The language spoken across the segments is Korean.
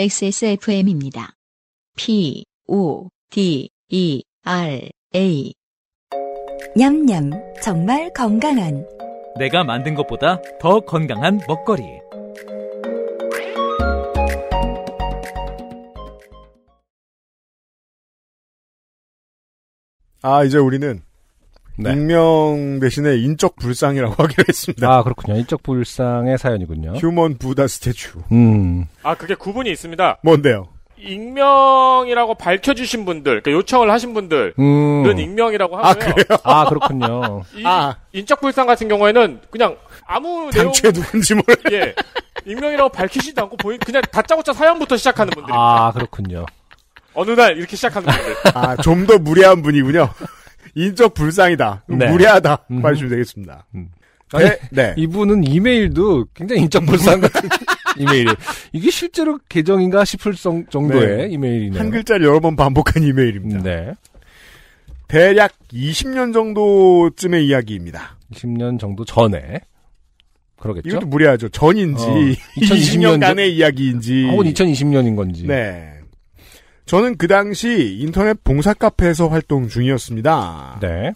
XSFM입니다. P, O, D, E, R, A. 냠냠, 정말 건강한. 내가 만든 것보다 더 건강한 먹거리. 아, 이제 우리는 네. 익명 대신에 인적 불상이라고 하기로 했습니다. 아 그렇군요. 인적 불상의 사연이군요. 휴먼 부다 스태츄. 음. 아 그게 구분이 있습니다. 뭔데요? 익명이라고 밝혀주신 분들, 그러니까 요청을 하신 분들은 음. 익명이라고 아, 하고요. 아, 그래요? 아 그렇군요. 이, 아. 인적불상 같은 경우에는 그냥 아무 당최 내용... 누군지 모르. 예, 익명이라고 밝히지도 않고 보인 그냥 다짜고짜 사연부터 시작하는 분들입니다. 아 그렇군요. 어느 날 이렇게 시작하는 분들. 아좀 더 무례한 분이군요. 인적 불상이다. 네. 무례하다. 음. 봐주시 되겠습니다. 음. 아, 아니, 예? 네, 이분은 이메일도 굉장히 인적 불상 같은 이메일이 이게 실제로 계정인가 싶을 정도의 네. 이메일이네요. 한 글자를 여러 번 반복한 이메일입니다. 네. 대략 20년 정도쯤의 이야기입니다. 20년 정도 전에 그러겠죠. 이것도 무례하죠. 전인지 어, 2020년간의 이야기인지 혹은 2020년인 건지. 네. 저는 그 당시 인터넷 봉사 카페에서 활동 중이었습니다. 네.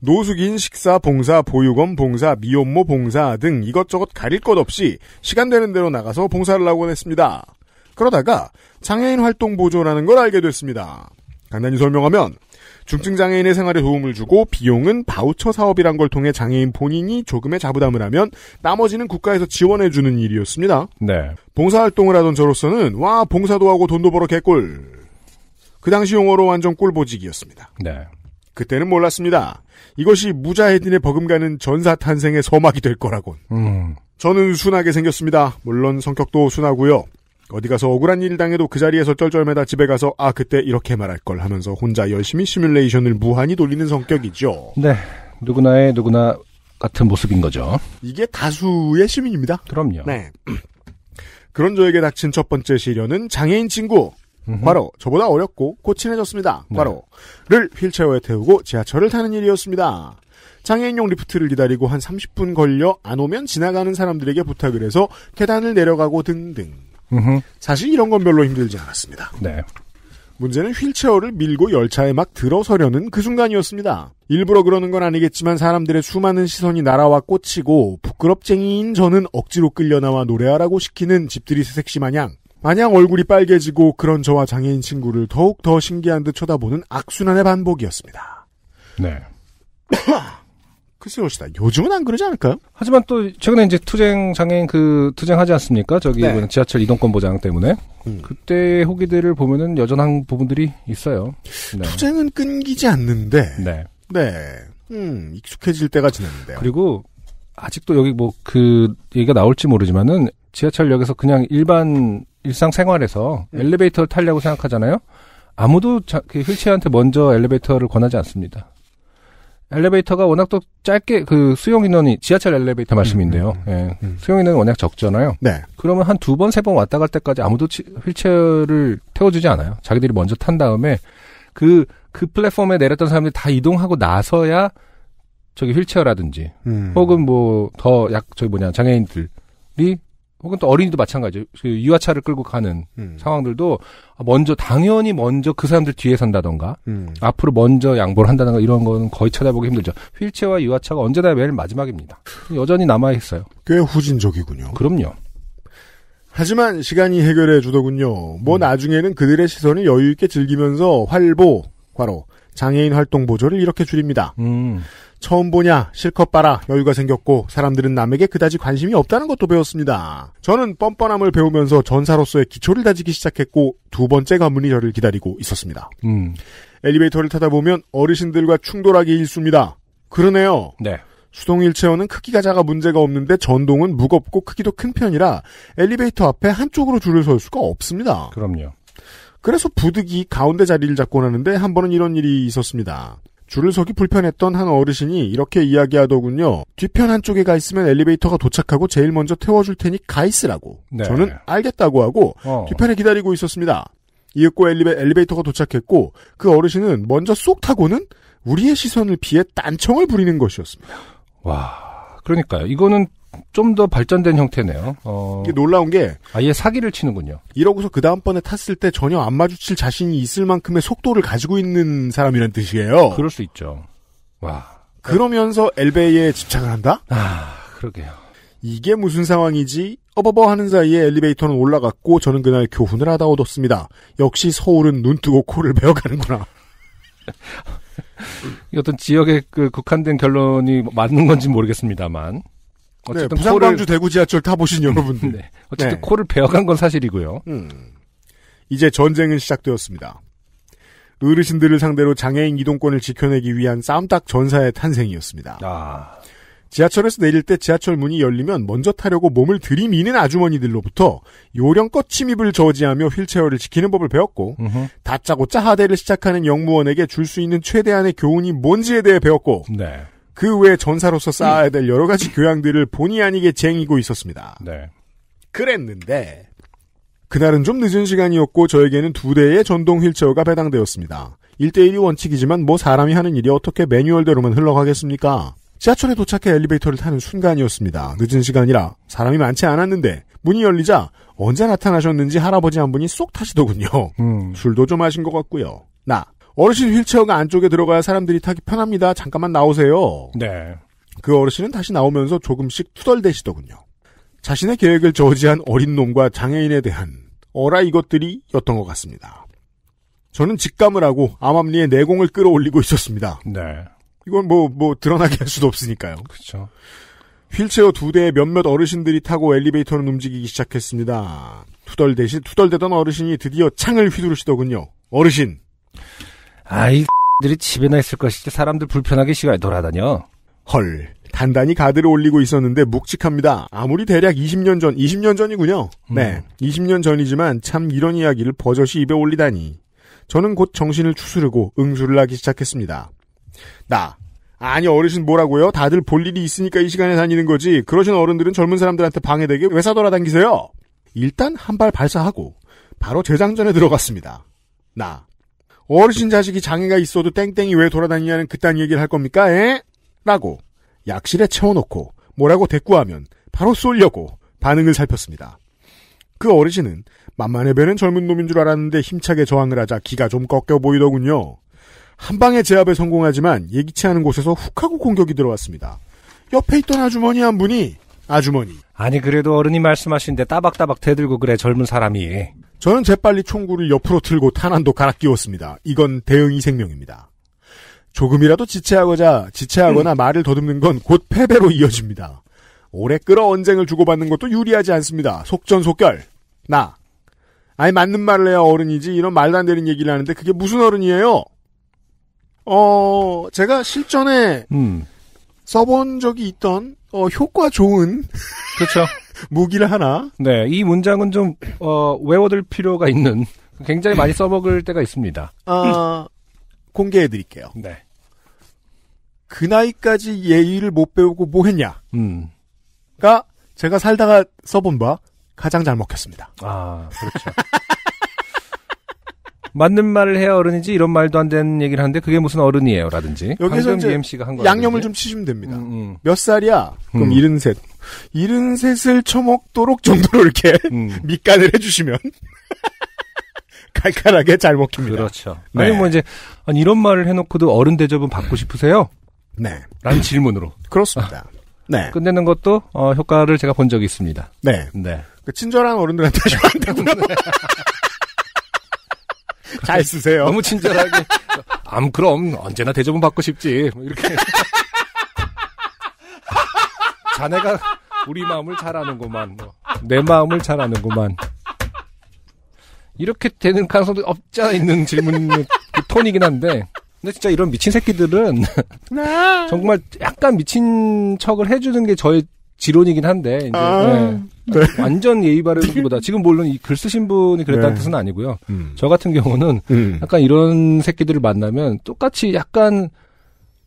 노숙인, 식사, 봉사, 보육원, 봉사, 미혼모 봉사 등 이것저것 가릴 것 없이 시간 되는 대로 나가서 봉사를 하곤 했습니다. 그러다가 장애인 활동 보조라는 걸 알게 됐습니다. 간단히 설명하면 중증장애인의 생활에 도움을 주고 비용은 바우처 사업이란 걸 통해 장애인 본인이 조금의 자부담을 하면 나머지는 국가에서 지원해주는 일이었습니다. 네. 봉사활동을 하던 저로서는 와 봉사도 하고 돈도 벌어 개꿀. 그 당시 용어로 완전 꿀보직이었습니다. 네. 그때는 몰랐습니다. 이것이 무자헤딘의 버금가는 전사 탄생의 서막이 될 거라곤. 음. 저는 순하게 생겼습니다. 물론 성격도 순하고요. 어디 가서 억울한 일 당해도 그 자리에서 쩔쩔매다 집에 가서 아 그때 이렇게 말할 걸 하면서 혼자 열심히 시뮬레이션을 무한히 돌리는 성격이죠. 네, 누구나의 누구나 같은 모습인 거죠. 이게 다수의 시민입니다. 그럼요. 네. 그런 저에게 닥친 첫 번째 시련은 장애인 친구. 바로 저보다 어렵고 곧 친해졌습니다. 네. 바로를 휠체어에 태우고 지하철을 타는 일이었습니다. 장애인용 리프트를 기다리고 한 30분 걸려 안 오면 지나가는 사람들에게 부탁을 해서 계단을 내려가고 등등. 음흠. 사실 이런 건 별로 힘들지 않았습니다. 네. 문제는 휠체어를 밀고 열차에 막 들어서려는 그 순간이었습니다. 일부러 그러는 건 아니겠지만 사람들의 수많은 시선이 날아와 꽂히고 부끄럽쟁이인 저는 억지로 끌려나와 노래하라고 시키는 집들이 새색시 마냥 마냥 얼굴이 빨개지고 그런 저와 장애인 친구를 더욱 더 신기한 듯 쳐다보는 악순환의 반복이었습니다. 네. 글쎄요, 시다. 요즘은 안 그러지 않을까요? 하지만 또 최근에 이제 투쟁 장애인 그 투쟁하지 않습니까? 저기 네. 지하철 이동권 보장 때문에 음. 그때 호기들을 보면은 여전한 부분들이 있어요. 네. 투쟁은 끊기지 않는데, 네, 네, 음 익숙해질 때가 지났는데요. 그리고 아직도 여기 뭐 그 얘기가 나올지 모르지만은 지하철역에서 그냥 일반 일상 생활에서 음. 엘리베이터를 타려고 생각하잖아요. 아무도 자, 그 휠체어한테 먼저 엘리베이터를 권하지 않습니다. 엘리베이터가 워낙 또 짧게 그 수용 인원이 지하철 엘리베이터 음, 말씀인데요. 음, 음 예. 음, 음. 수용 인원이 워낙 적잖아요. 네. 그러면 한 두 번 세 번 왔다 갈 때까지 아무도 치, 휠체어를 태워주지 않아요. 자기들이 먼저 탄 다음에 그그 그 플랫폼에 내렸던 사람들이 다 이동하고 나서야 저기 휠체어라든지 혹은 뭐 더 약 저기 뭐냐 장애인들이 혹은 또 어린이도 마찬가지죠. 그 유아차를 끌고 가는 음. 상황들도 먼저 당연히 먼저 그 사람들 뒤에 산다던가 음. 앞으로 먼저 양보를 한다던가 이런 건 거의 쳐다보기 힘들죠. 휠체어와 유아차가 언제나 매일 마지막입니다. 여전히 남아 있어요. 꽤 후진적이군요. 그럼요. 하지만 시간이 해결해 주더군요. 뭐 음. 나중에는 그들의 시선을 여유 있게 즐기면서 활보 과로 장애인 활동 보조를 이렇게 줄입니다. 음. 처음 보냐, 실컷 봐라, 여유가 생겼고, 사람들은 남에게 그다지 관심이 없다는 것도 배웠습니다. 저는 뻔뻔함을 배우면서 전사로서의 기초를 다지기 시작했고, 두 번째 가문이 저를 기다리고 있었습니다. 음. 엘리베이터를 타다 보면 어르신들과 충돌하기 일쑤입니다. 그러네요. 네. 수동 일체어는 크기가 작아 문제가 없는데 전동은 무겁고 크기도 큰 편이라 엘리베이터 앞에 한쪽으로 줄을 설 수가 없습니다. 그럼요. 그래서 부득이 가운데 자리를 잡곤 하는데 한 번은 이런 일이 있었습니다. 줄을 서기 불편했던 한 어르신이 이렇게 이야기하더군요. 뒤편 한쪽에 가 있으면 엘리베이터가 도착하고 제일 먼저 태워줄 테니 가 있으라고. 네. 저는 알겠다고 하고 어. 뒤편에 기다리고 있었습니다. 이윽고 엘리베, 엘리베이터가 도착했고 그 어르신은 먼저 쏙 타고는 우리의 시선을 피해 딴청을 부리는 것이었습니다. 와, 그러니까요. 이거는 좀더 발전된 형태네요. 어... 이게 놀라운 게 아예 사기를 치는군요. 이러고서 그 다음번에 탔을 때 전혀 안 마주칠 자신이 있을 만큼의 속도를 가지고 있는 사람이란 뜻이에요. 그럴 수 있죠. 와. 그러면서 엘베이에 집착을 한다? 아, 그러게요. 이게 무슨 상황이지? 어버버 하는 사이에 엘리베이터는 올라갔고 저는 그날 교훈을 하다 얻었습니다. 역시 서울은 눈뜨고 코를 베어가는구나. 어떤 지역에 그 국한된 결론이 맞는 건지 모르겠습니다만. 어쨌든 네, 부산 코를... 광주 대구 지하철 타보신 여러분들. 네, 어쨌든 네. 코를 베어간 건 사실이고요. 음. 이제 전쟁은 시작되었습니다. 어르신들을 상대로 장애인 이동권을 지켜내기 위한 쌈딱 전사의 탄생이었습니다. 아... 지하철에서 내릴 때 지하철 문이 열리면 먼저 타려고 몸을 들이미는 아주머니들로부터 요령껏 침입을 저지하며 휠체어를 지키는 법을 배웠고 으흠. 다짜고짜 하대를 시작하는 영무원에게 줄 수 있는 최대한의 교훈이 뭔지에 대해 배웠고 네. 그외 전사로서 쌓아야 될 여러 가지 교양들을 본의 아니게 쟁이고 있었습니다. 네. 그랬는데 그날은 좀 늦은 시간이었고 저에게는 두 대의 전동 휠체어가 배당되었습니다. 1대1이 원칙이지만 뭐 사람이 하는 일이 어떻게 매뉴얼대로만 흘러가겠습니까? 지하철에 도착해 엘리베이터를 타는 순간이었습니다. 늦은 시간이라 사람이 많지 않았는데 문이 열리자 언제 나타나셨는지 할아버지 한 분이 쏙 타시더군요. 음. 술도 좀 하신 것 같고요. 나 어르신 휠체어가 안쪽에 들어가야 사람들이 타기 편합니다. 잠깐만 나오세요. 네. 그 어르신은 다시 나오면서 조금씩 투덜대시더군요. 자신의 계획을 저지한 어린 놈과 장애인에 대한 어라 이것들이였던 것 같습니다. 저는 직감을 하고 암암리에 내공을 끌어올리고 있었습니다. 네. 이건 뭐, 뭐, 드러나게 할 수도 없으니까요. 그죠 휠체어 두 대에 몇몇 어르신들이 타고 엘리베이터는 움직이기 시작했습니다. 투덜대시, 투덜대던 어르신이 드디어 창을 휘두르시더군요. 어르신. 아이 들이 집에나 있을 것이지 사람들 불편하게 시간에 돌아다녀. 헐. 단단히 가드를 올리고 있었는데 묵직합니다. 아무리 대략 20년 전, 20년 전이군요. 네. 음. 20년 전이지만 참 이런 이야기를 버젓이 입에 올리다니. 저는 곧 정신을 추스르고 응수를 하기 시작했습니다. 나. 아니 어르신 뭐라고요? 다들 볼 일이 있으니까 이 시간에 다니는 거지. 그러신 어른들은 젊은 사람들한테 방해되게 왜사돌아다니세요 일단 한 발 발사하고 바로 재장전에 들어갔습니다. 나. 어르신 자식이 장애가 있어도 땡땡이 왜 돌아다니냐는 그딴 얘기를 할 겁니까? 에? 라고 약실에 채워놓고 뭐라고 대꾸하면 바로 쏠려고 반응을 살폈습니다. 그 어르신은 만만해 배는 젊은 놈인 줄 알았는데 힘차게 저항을 하자 기가 좀 꺾여 보이더군요. 한 방의 제압에 성공하지만 예기치 않은 곳에서 훅 하고 공격이 들어왔습니다. 옆에 있던 아주머니 한 분이 아주머니 아니 그래도 어른이 말씀하신데 따박따박 대들고 그래 젊은 사람이 저는 재빨리 총구를 옆으로 틀고 탄환도 갈아 끼웠습니다. 이건 대응이 생명입니다. 조금이라도 지체하고자 지체하거나 음. 말을 더듬는 건 곧 패배로 이어집니다. 오래 끌어 언쟁을 주고받는 것도 유리하지 않습니다. 속전속결. 나. 아니 맞는 말을 해야 어른이지 이런 말도 안 되는 얘기를 하는데 그게 무슨 어른이에요? 어 제가 실전에 음. 써본 적이 있던 어, 효과 좋은 그렇죠. 무기를 하나? 네, 이 문장은 좀, 어, 외워둘 필요가 있는, 굉장히 많이 써먹을 때가 있습니다. 아, 공개해드릴게요. 네. 그 나이까지 예의를 못 배우고 뭐 했냐? 음. 가, 제가 살다가 써본 바, 가장 잘 먹혔습니다. 아, 그렇죠. 맞는 말을 해야 어른이지 이런 말도 안 되는 얘기를 하는데 그게 무슨 어른이에요 라든지 여기서 이제 m c 가한 양념을 좀 치시면 됩니다. 음, 음. 몇 살이야? 그럼 음. 73. 이7셋을 처먹도록 정도로 이렇게 음. 밑간을 해주시면 칼칼하게 잘 먹힙니다. 그렇죠. 네. 아니 뭐 이제 아니 이런 말을 해놓고도 어른 대접은 받고 싶으세요? 네. 라는 질문으로. 그렇습니다. 아. 네. 끝내는 것도 어, 효과를 제가 본 적이 있습니다. 네. 네. 그 친절한 어른들한테 하시면 안 되고요. 네. 잘 쓰세요. 너무 친절하게. 암 그럼 언제나 대접은 받고 싶지. 뭐 이렇게. 자네가 우리 마음을 잘 아는구만. 뭐, 내 마음을 잘 아는구만. 이렇게 되는 가능성도 없지 않아 있는 질문 그 톤이긴 한데. 근데 진짜 이런 미친 새끼들은 네. 정말 약간 미친 척을 해주는 게 저의 지론이긴 한데 이제 아~ 네. 네. 완전 예의 바르기보다 지금 물론 뭐 이글 쓰신 분이 그랬다는 네. 뜻은 아니고요. 음. 저 같은 경우는 음. 약간 이런 새끼들을 만나면 똑같이 약간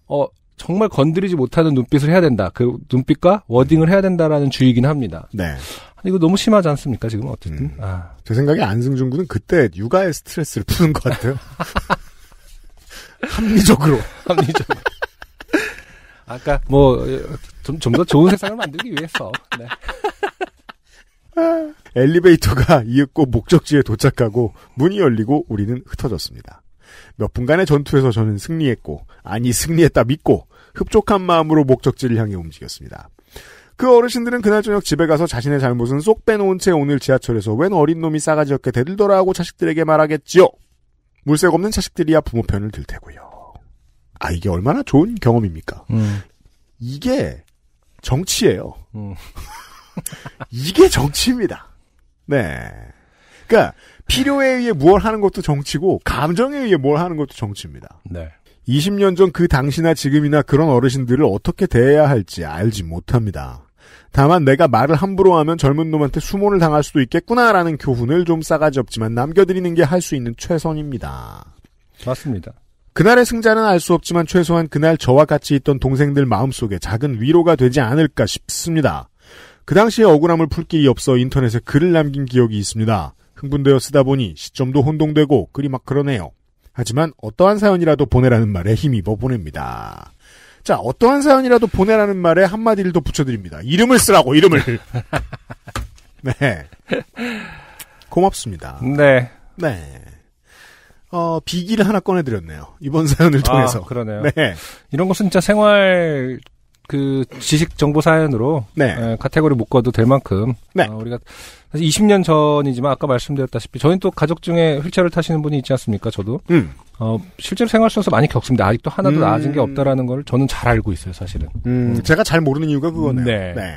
어 정말 건드리지 못하는 눈빛을 해야 된다. 그 눈빛과 워딩을 해야 된다라는 주의긴 이 합니다. 네. 이거 너무 심하지 않습니까? 지금 어쨌든. 음. 아. 제 생각에 안승준 군은 그때 육아의 스트레스를 푸는 것 같아요. 합리적으로. 합리적으로. 아까 그러니까 뭐좀 좀 더 좋은 세상을 만들기 위해서. 네. 엘리베이터가 이윽고 목적지에 도착하고 문이 열리고 우리는 흩어졌습니다. 몇 분간의 전투에서 저는 승리했고 아니 승리했다 믿고 흡족한 마음으로 목적지를 향해 움직였습니다. 그 어르신들은 그날 저녁 집에 가서 자신의 잘못은 쏙 빼놓은 채 오늘 지하철에서 웬 어린 놈이 싸가지 없게 대들더라 하고 자식들에게 말하겠지요. 물색 없는 자식들이야 부모 편을 들 테고요. 아 이게 얼마나 좋은 경험입니까? 음. 이게 정치예요. 음. 이게 정치입니다. 네. 그러니까 필요에 의해 무얼 하는 것도 정치고 감정에 의해 뭘 하는 것도 정치입니다. 네. 20년 전 그 당시나 지금이나 그런 어르신들을 어떻게 대해야 할지 알지 못합니다. 다만 내가 말을 함부로 하면 젊은 놈한테 수모를 당할 수도 있겠구나라는 교훈을 좀 싸가지 없지만 남겨드리는 게 할 수 있는 최선입니다. 맞습니다. 그날의 승자는 알 수 없지만 최소한 그날 저와 같이 있던 동생들 마음속에 작은 위로가 되지 않을까 싶습니다. 그 당시에 억울함을 풀 길이 없어 인터넷에 글을 남긴 기억이 있습니다. 흥분되어 쓰다 보니 시점도 혼동되고 그리 막 그러네요. 하지만 어떠한 사연이라도 보내라는 말에 힘입어 보냅니다. 자, 어떠한 사연이라도 보내라는 말에 한마디를 더 붙여드립니다. 이름을 쓰라고, 이름을. 네. 고맙습니다. 네. 네. 어, 비기를 하나 꺼내드렸네요. 이번 사연을 아, 통해서. 아, 그러네요. 네. 이런 것은 진짜 생활 그 지식 정보 사연으로 네. 에, 예, 카테고리 묶어도 될 만큼 네. 어, 우리가 사실 20년 전이지만 아까 말씀드렸다시피 저희는 또 가족 중에 휠체어를 타시는 분이 있지 않습니까? 저도 음. 어, 실제로 생활 속에서 많이 겪습니다. 아직도 하나도 음. 나아진 게 음. 없다라는 걸 저는 잘 알고 있어요, 사실은. 음, 음, 제가 잘 모르는 이유가 그거네요. 네. 네.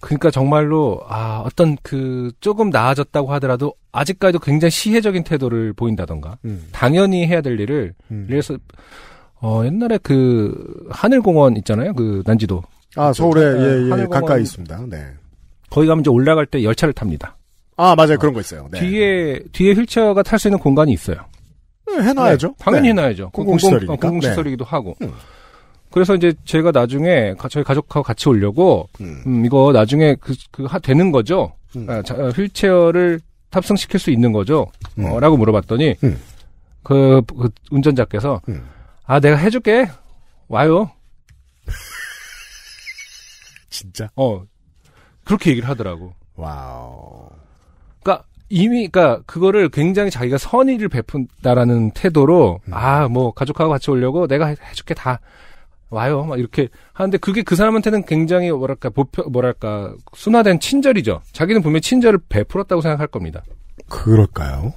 그러니까 정말로 아 어떤 그 조금 나아졌다고 하더라도 아직까지도 굉장히 시혜적인 태도를 보인다던가 음. 당연히 해야 될 일을 음. 그래서 어, 옛날에 그 하늘공원 있잖아요. 그 난지도. 아, 서울에 예, 예, 네, 가까이 있습니다. 네. 거기 가면 이제 올라갈 때 열차를 탑니다. 아, 맞아요. 어, 그런 거 있어요. 네. 뒤에 뒤에 휠체어가 탈 수 있는 공간이 있어요. 네, 해놔야죠. 네, 당연히 네. 해놔야죠. 공공시설이니 공공, 어, 시설이기도 하고. 음. 그래서 이제 제가 나중에 저희 가족하고 같이 오려고 음. 음 이거 나중에 그, 그 하, 되는 거죠. 음. 아, 자, 휠체어를 탑승시킬 수 있는 거죠. 음. 어, 라고 물어봤더니 음. 그, 그 운전자께서 음. 아, 내가 해줄게. 와요. 진짜? 어. 그렇게 얘기를 하더라고. 와우. 그니까, 이미, 그니까, 그거를 굉장히 자기가 선의를 베푼다라는 태도로, 음. 아, 뭐, 가족하고 같이 오려고 내가 해줄게 다. 와요. 막 이렇게 하는데 그게 그 사람한테는 굉장히 뭐랄까 보표 뭐랄까 순화된 친절이죠. 자기는 분명히 친절을 베풀었다고 생각할 겁니다. 그럴까요?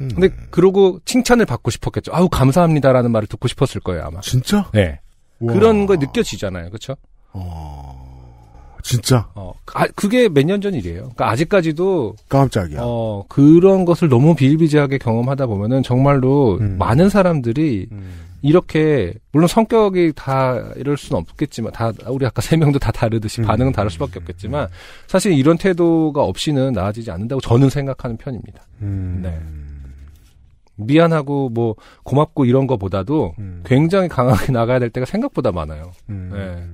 음. 근데 그러고 칭찬을 받고 싶었겠죠. 아우 감사합니다라는 말을 듣고 싶었을 거예요 아마. 진짜? 네. 우와. 그런 거 느껴지잖아요, 그렇죠? 어, 진짜. 어, 아, 그게 몇 년 전 일이에요. 그러니까 아직까지도 깜짝이야. 어, 그런 것을 너무 비일비재하게 경험하다 보면은 정말로 음. 많은 사람들이 음. 이렇게 물론 성격이 다 이럴 수는 없겠지만 다 우리 아까 세 명도 다 다르듯이 음. 반응은 다를 수밖에 없겠지만 사실 이런 태도가 없이는 나아지지 않는다고 저는 생각하는 편입니다. 음. 네. 미안하고 뭐 고맙고 이런 거보다도 음. 굉장히 강하게 나가야 될 때가 생각보다 많아요. 음. 네.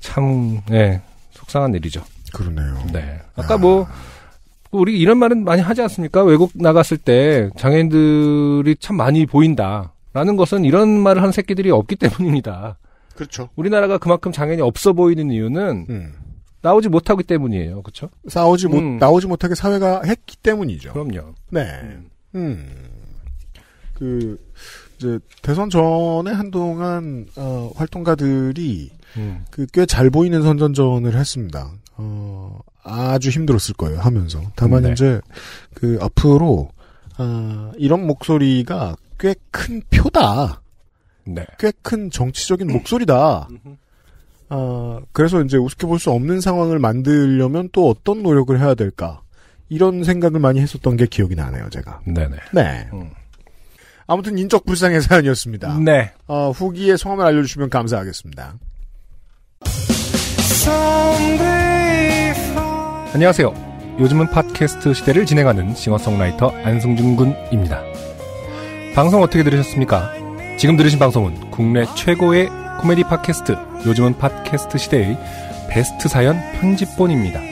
참, 네. 속상한 일이죠. 그러네요. 네. 아까 뭐 아. 뭐, 우리 이런 말은 많이 하지 않습니까? 외국 나갔을 때 장애인들이 참 많이 보인다. 라는 것은 이런 말을 한 새끼들이 없기 때문입니다. 그렇죠. 우리나라가 그만큼 장애인이 없어 보이는 이유는 음. 나오지 못하기 때문이에요. 그렇죠? 싸우지 못 음. 나오지 못하게 사회가 했기 때문이죠. 그럼요. 네. 음. 음. 그 이제 대선 전에 한동안 어, 활동가들이 음. 그꽤 잘 보이는 선전전을 했습니다. 어, 아주 힘들었을 거예요 하면서 다만 네. 이제 그 앞으로 어, 이런 목소리가 꽤 큰 표다. 네. 꽤 큰 정치적인 음. 목소리다. 아, 그래서 이제 우습게 볼 수 없는 상황을 만들려면 또 어떤 노력을 해야 될까? 이런 생각을 많이 했었던 게 기억이 나네요, 제가. 네네. 네. 음. 아무튼 인적 불상의 사연이었습니다. 네. 어, 후기에 성함을 알려주시면 감사하겠습니다. 안녕하세요. 요즘은 팟캐스트 시대를 진행하는 싱어송라이터 안승준 군입니다. 방송 어떻게 들으셨습니까? 지금 들으신 방송은 국내 최고의 코미디 팟캐스트 요즘은 팟캐스트 시대의 베스트 사연 편집본입니다.